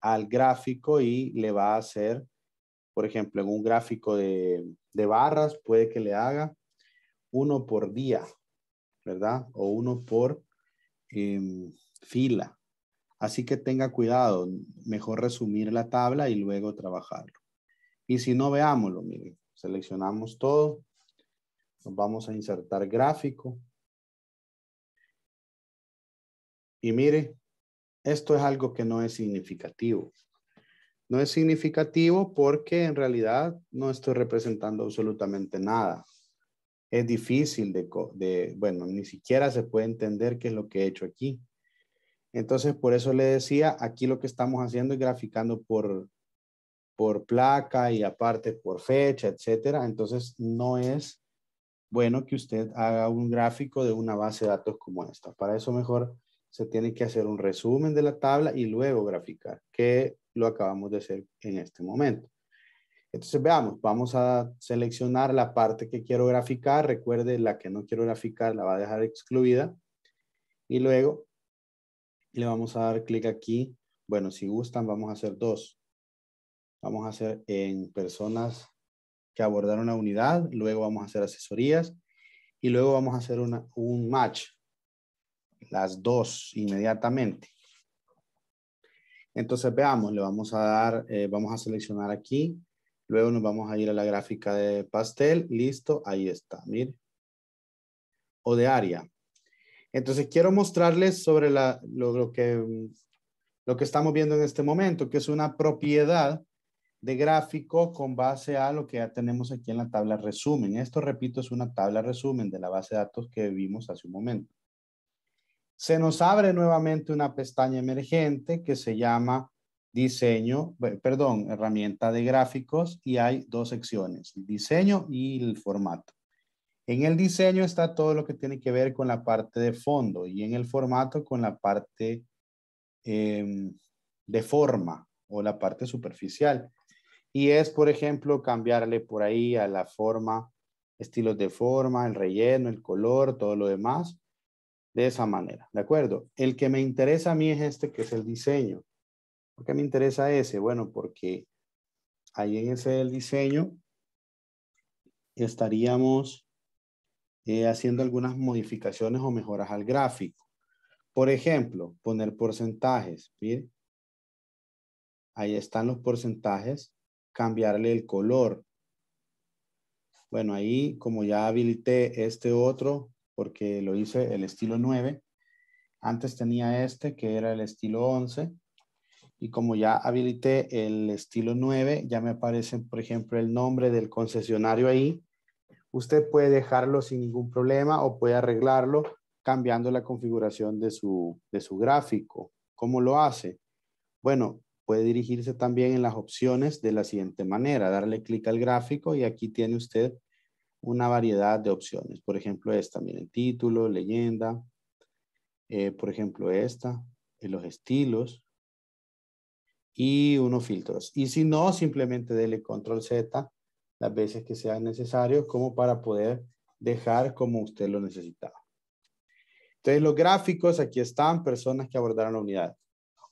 al gráfico y le va a hacer, por ejemplo, en un gráfico de, barras, puede que le haga uno por día, ¿verdad? O uno por em, fila. Así que tenga cuidado, mejor resumir la tabla y luego trabajarlo. Y si no, veámoslo, miren, seleccionamos todo, nos vamos a insertar gráfico. Y mire, esto es algo que no es significativo. No es significativo porque en realidad no estoy representando absolutamente nada. Es difícil de, bueno, ni siquiera se puede entender qué es lo que he hecho aquí. Entonces, por eso le decía, aquí lo que estamos haciendo es graficando por, por placa y aparte por fecha, etcétera. Entonces, no es bueno que usted haga un gráfico de una base de datos como esta. Para eso mejor se tiene que hacer un resumen de la tabla y luego graficar, que lo acabamos de hacer en este momento. Entonces veamos, vamos a seleccionar la parte que quiero graficar, recuerde la que no quiero graficar la va a dejar excluida y luego le vamos a dar clic aquí. Bueno, si gustan vamos a hacer dos. Vamos a hacer en personas que abordaron la unidad, luego vamos a hacer asesorías y luego vamos a hacer una, un match, las dos inmediatamente. Entonces veamos, le vamos a dar, eh, vamos a seleccionar aquí, luego nos vamos a ir a la gráfica de pastel, listo, ahí está, mire. O de área. Entonces quiero mostrarles sobre la, lo, que, lo que estamos viendo en este momento, que es una propiedad de gráfico con base a lo que ya tenemos aquí en la tabla resumen. Esto, repito, es una tabla resumen de la base de datos que vimos hace un momento se nos abre nuevamente una pestaña emergente que se llama diseño, perdón, herramienta de gráficos y hay dos secciones, diseño y el formato. En el diseño está todo lo que tiene que ver con la parte de fondo y en el formato con la parte em, de forma o la parte superficial. Y es, por ejemplo, cambiarle por ahí a la forma, estilos de forma, el relleno, el color, todo lo demás de esa manera, ¿de acuerdo? El que me interesa a mí es este que es el diseño. ¿Por qué me interesa ese? Bueno, porque ahí en ese del diseño estaríamos eh, haciendo algunas modificaciones o mejoras al gráfico. Por ejemplo, poner porcentajes. ahí están los porcentajes. Cambiarle el color. Bueno, ahí como ya habilité este otro porque lo hice el estilo 9. Antes tenía este que era el estilo 11. Y como ya habilité el estilo 9, ya me aparece, por ejemplo, el nombre del concesionario ahí. Usted puede dejarlo sin ningún problema o puede arreglarlo cambiando la configuración de su, de su gráfico. ¿Cómo lo hace? Bueno, puede dirigirse también en las opciones de la siguiente manera. Darle clic al gráfico y aquí tiene usted una variedad de opciones. Por ejemplo, esta miren título, leyenda. Eh, por ejemplo, esta, en eh, los estilos. Y unos filtros. Y si no, simplemente dele control Z las veces que sean necesarios como para poder dejar como usted lo necesitaba. Entonces, los gráficos, aquí están personas que abordaron la unidad.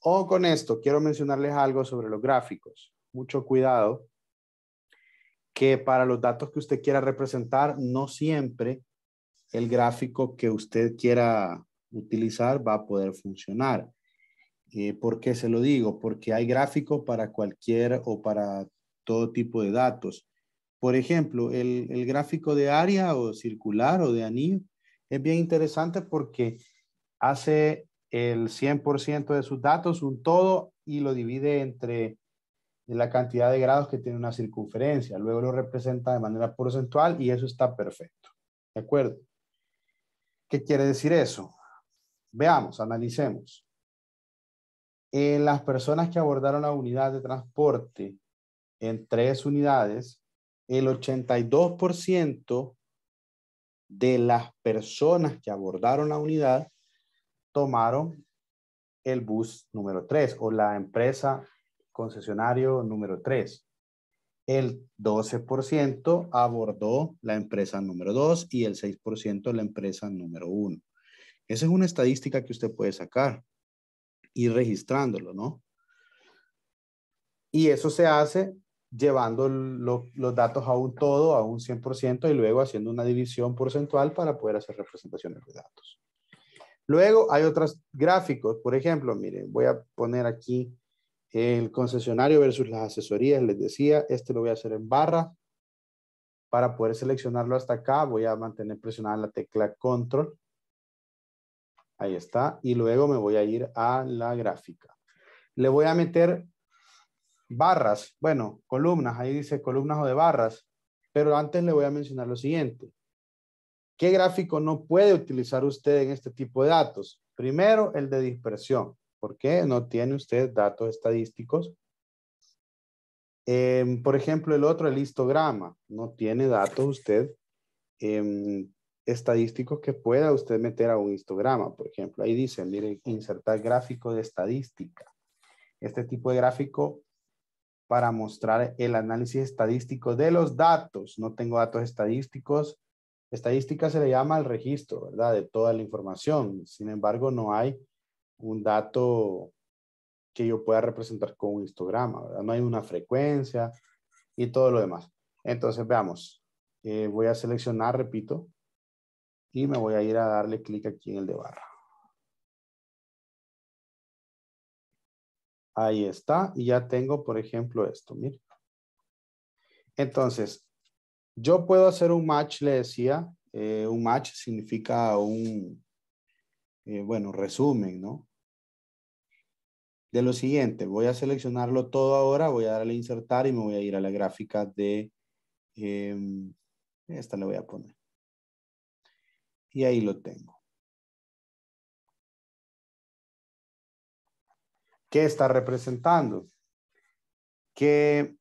O con esto, quiero mencionarles algo sobre los gráficos. Mucho cuidado que para los datos que usted quiera representar, no siempre el gráfico que usted quiera utilizar va a poder funcionar. Eh, ¿Por qué se lo digo? Porque hay gráficos para cualquier o para todo tipo de datos. Por ejemplo, el gráfico de área o circular o de anillo es bien interesante porque hace el 100% de sus datos un todo y lo divide entre la cantidad de grados que tiene una circunferencia. Luego lo representa de manera porcentual y eso está perfecto. ¿De acuerdo? ¿Qué quiere decir eso? Veamos, analicemos. En las personas que abordaron la unidad de transporte en tres unidades, el 82% de las personas que abordaron la unidad tomaron el bus número 3 o la empresa concesionario número 3. El 12% abordó la empresa número 2 y el 6% la empresa número 1. Esa es una estadística que usted puede sacar y registrándolo, ¿no? Y eso se hace llevando los datos a un todo, a un 100%, y luego haciendo una división porcentual para poder hacer representaciones de datos. Luego hay otros gráficos, por ejemplo, miren, voy a poner aquí el concesionario versus las asesorías, les decía, este lo voy a hacer en barra. Para poder seleccionarlo hasta acá, voy a mantener presionada la tecla control. Ahí está. Y luego me voy a ir a la gráfica. Le voy a meter barras, bueno, columnas, ahí dice columnas o de barras, pero antes le voy a mencionar lo siguiente. ¿Qué gráfico no puede utilizar usted en este tipo de datos? Primero, el de dispersión. ¿Por qué? No tiene usted datos estadísticos. Em, por ejemplo, el otro, el histograma, no tiene datos usted em, estadísticos que pueda usted meter a un histograma. Por ejemplo, ahí dice, mire, insertar gráfico de estadística. Este tipo de gráfico para mostrar el análisis estadístico de los datos. No tengo datos estadísticos. Estadística se le llama al registro, ¿verdad? De toda la información. Sin embargo, no hay un dato que yo pueda representar con un histograma, ¿verdad? No hay una frecuencia y todo lo demás. Entonces, veamos. Eh, voy a seleccionar, repito, y me voy a ir a darle clic aquí en el de barra. Ahí está. Y ya tengo, por ejemplo, esto. Mire. Entonces, yo puedo hacer un match, le decía. Eh, un match significa un, eh, bueno, resumen, ¿no? de lo siguiente. Voy a seleccionarlo todo ahora, voy a darle insertar y me voy a ir a la gráfica de... Em, esta le voy a poner. Y ahí lo tengo. ¿Qué está representando? Que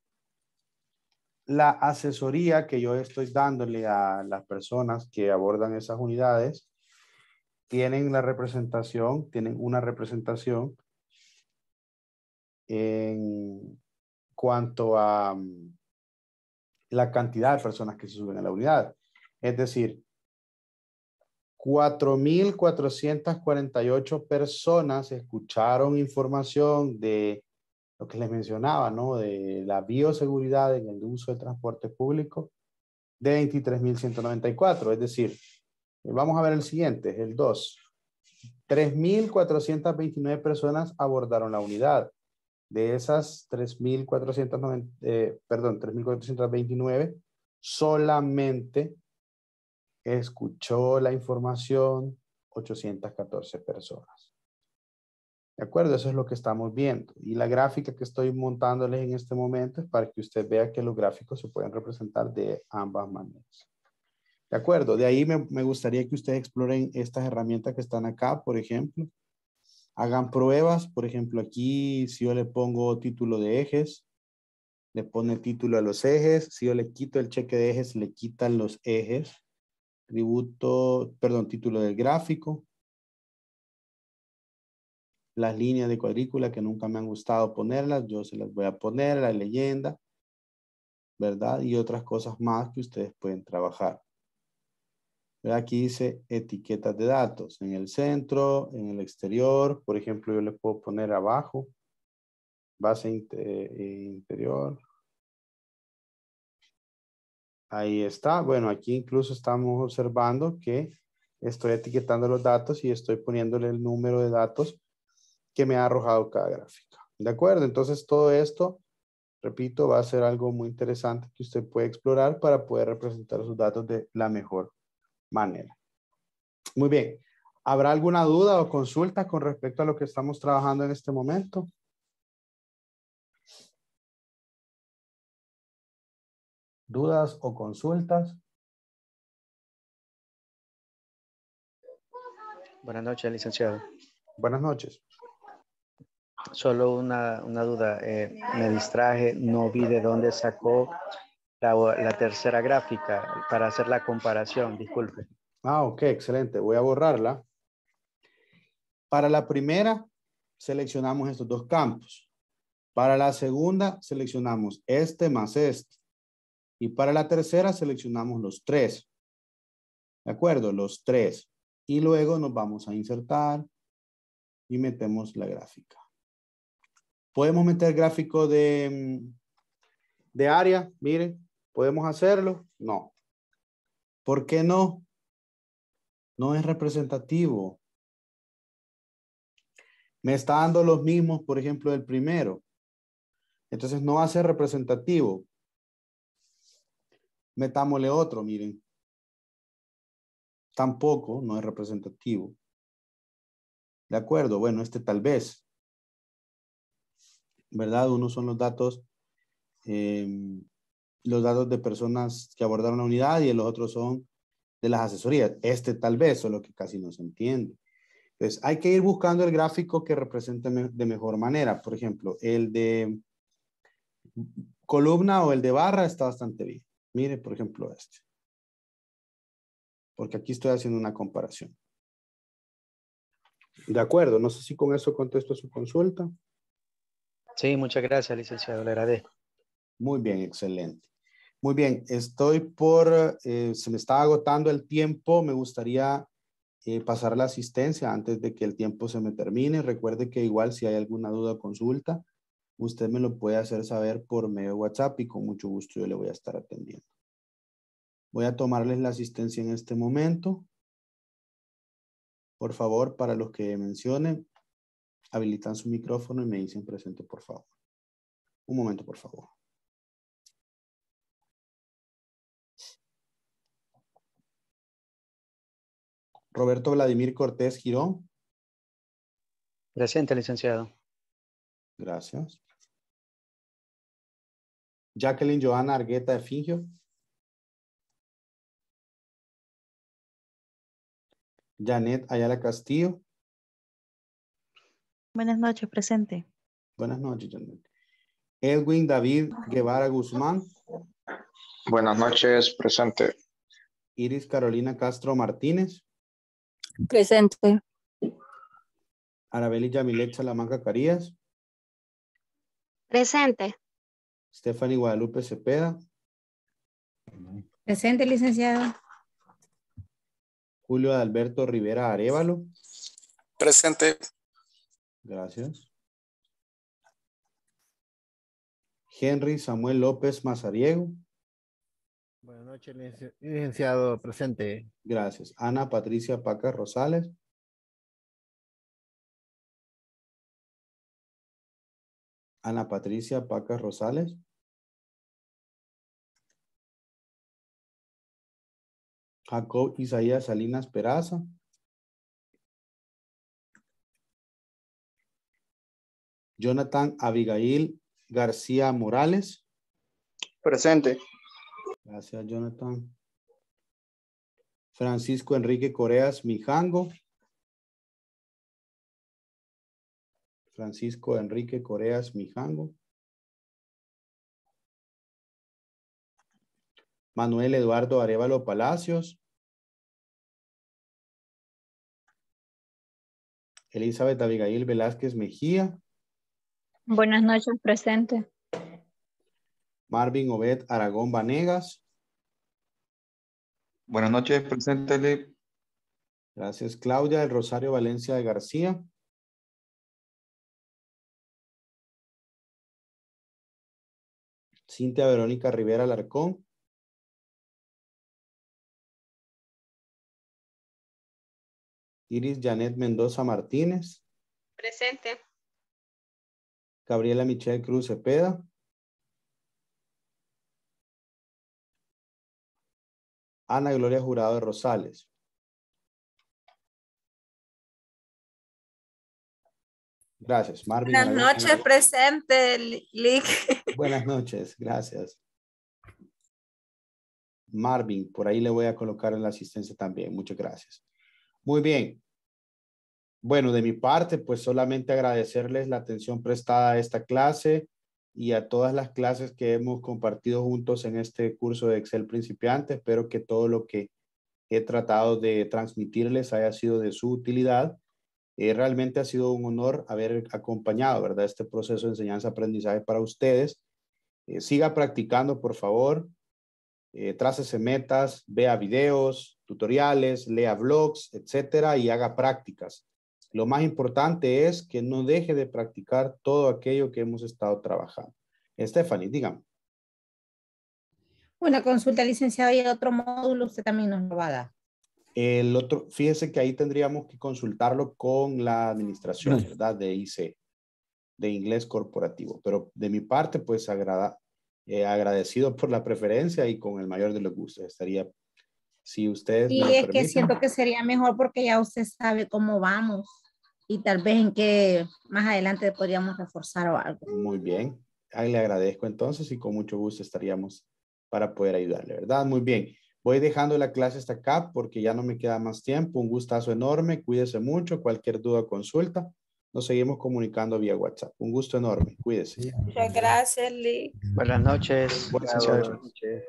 la asesoría que yo estoy dándole a las personas que abordan esas unidades tienen la representación, tienen una representación en cuanto a mm, la cantidad de personas que se suben a la unidad. Es decir, 4.448 personas escucharon información de lo que les mencionaba, ¿no? De la bioseguridad en el uso de transporte público de 23.194. Es decir, eh, vamos a ver el siguiente, el 2. 3.429 personas abordaron la unidad. De esas 3.429, eh, perdón, 3.429, solamente escuchó la información 814 personas. ¿De acuerdo? Eso es lo que estamos viendo. Y la gráfica que estoy montándoles en este momento es para que usted vea que los gráficos se pueden representar de ambas maneras. ¿De acuerdo? De ahí me, me gustaría que ustedes exploren estas herramientas que están acá, por ejemplo hagan pruebas. Por ejemplo, aquí si yo le pongo título de ejes, le pone título a los ejes. Si yo le quito el cheque de ejes, le quitan los ejes. Tributo, perdón, título del gráfico. Las líneas de cuadrícula que nunca me han gustado ponerlas, yo se las voy a poner, la leyenda, ¿verdad? Y otras cosas más que ustedes pueden trabajar. Aquí dice etiquetas de datos en el centro, en el exterior. Por ejemplo, yo le puedo poner abajo, base eh, interior. Ahí está. Bueno, aquí incluso estamos observando que estoy etiquetando los datos y estoy poniéndole el número de datos que me ha arrojado cada gráfica. ¿De acuerdo? Entonces todo esto, repito, va a ser algo muy interesante que usted puede explorar para poder representar sus datos de la mejor manera. Muy bien. ¿Habrá alguna duda o consulta con respecto a lo que estamos trabajando en este momento? ¿Dudas o consultas? Buenas noches, licenciado. Buenas noches. Solo una, duda. Eh, me distraje, no vi de dónde sacó la, tercera gráfica para hacer la comparación, disculpe. Ah, ok, excelente. Voy a borrarla. Para la primera, seleccionamos estos dos campos. Para la segunda, seleccionamos este más este. Y para la tercera, seleccionamos los tres. ¿De acuerdo? Los tres. Y luego nos vamos a insertar y metemos la gráfica. Podemos meter gráfico de, mm, de área, mire ¿Podemos hacerlo? No. ¿Por qué no? No es representativo. Me está dando los mismos, por ejemplo, del primero. Entonces no hace representativo. Metámosle otro, miren. Tampoco no es representativo. ¿De acuerdo? Bueno, este tal vez. ¿Verdad? Uno son los datos em, los datos de personas que abordaron la unidad y los otros son de las asesorías. Este tal vez solo que casi no se entiende. Entonces, hay que ir buscando el gráfico que represente de mejor manera. Por ejemplo, el de columna o el de barra está bastante bien. Mire, por ejemplo, este. Porque aquí estoy haciendo una comparación. De acuerdo, no sé si con eso contesto su consulta. Sí, muchas gracias, licenciado, le agradezco. Muy bien, excelente. Muy bien, estoy por, eh, se me está agotando el tiempo, me gustaría eh, pasar la asistencia antes de que el tiempo se me termine. Recuerde que igual si hay alguna duda o consulta, usted me lo puede hacer saber por medio de WhatsApp y con mucho gusto yo le voy a estar atendiendo. Voy a tomarles la asistencia en este momento. Por favor, para los que mencionen, habilitan su micrófono y me dicen presente, por favor. Un momento, por favor. Roberto Vladimir Cortés Girón. Presente, licenciado. Gracias. Jacqueline Joana Argueta de Fingio. Janet Ayala Castillo. Buenas noches, presente. Buenas noches, Janet. Edwin David Guevara Guzmán. Buenas noches, presente. Iris Carolina Castro Martínez. Presente. Arabeli Yamilet Salamanca Carías. Presente. Stephanie Guadalupe Cepeda. Presente, licenciado. Julio Alberto Rivera Arevalo. Presente. Gracias. Henry Samuel López Mazariego licenciado. Presente. Gracias. Ana Patricia Paca Rosales. Ana Patricia Paca Rosales. Jacob Isaías Salinas Peraza. Jonathan Abigail García Morales. Presente. Gracias, Jonathan. Francisco Enrique Coreas Mijango. Francisco Enrique Coreas Mijango. Manuel Eduardo Arevalo Palacios. Elizabeth Abigail Velázquez Mejía. Buenas noches, presente. Marvin Obed Aragón Vanegas. Buenas noches, presente. Gracias, Claudia. del Rosario Valencia de García. Cintia Verónica Rivera Alarcón. Iris Janet Mendoza Martínez. Presente. Gabriela Michelle Cruz Cepeda. Ana Gloria Jurado de Rosales. Gracias, Marvin. Buenas noches, presente, Lick. Buenas noches, gracias. Marvin, por ahí le voy a colocar en la asistencia también. Muchas gracias. Muy bien. Bueno, de mi parte, pues solamente agradecerles la atención prestada a esta clase y a todas las clases que hemos compartido juntos en este curso de Excel principiante. Espero que todo lo que he tratado de transmitirles haya sido de su utilidad. Eh, realmente ha sido un honor haber acompañado, ¿verdad? Este proceso de enseñanza-aprendizaje para ustedes. Eh, siga practicando, por favor. Eh, metas, vea videos, tutoriales, lea blogs, etcétera, y haga prácticas. Lo más importante es que no deje de practicar todo aquello que hemos estado trabajando. Stephanie, dígame. Una consulta, licenciado, y otro módulo usted también nos lo va a dar. El otro, fíjese que ahí tendríamos que consultarlo con la administración, ¿verdad? De IC, de inglés corporativo. Pero de mi parte, pues agrada, eh, agradecido por la preferencia y con el mayor de los gustos. Estaría si ustedes. Sí, es que siento que sería mejor porque ya usted sabe cómo vamos y tal vez en qué más adelante podríamos reforzar o algo. Muy bien, ahí le agradezco entonces y con mucho gusto estaríamos para poder ayudarle, ¿verdad? Muy bien. Voy dejando la clase hasta acá porque ya no me queda más tiempo. Un gustazo enorme. Cuídese mucho. Cualquier duda o consulta, nos seguimos comunicando vía WhatsApp. Un gusto enorme. Cuídese. Muchas gracias, Lee. Buenas noches. Buenas noches.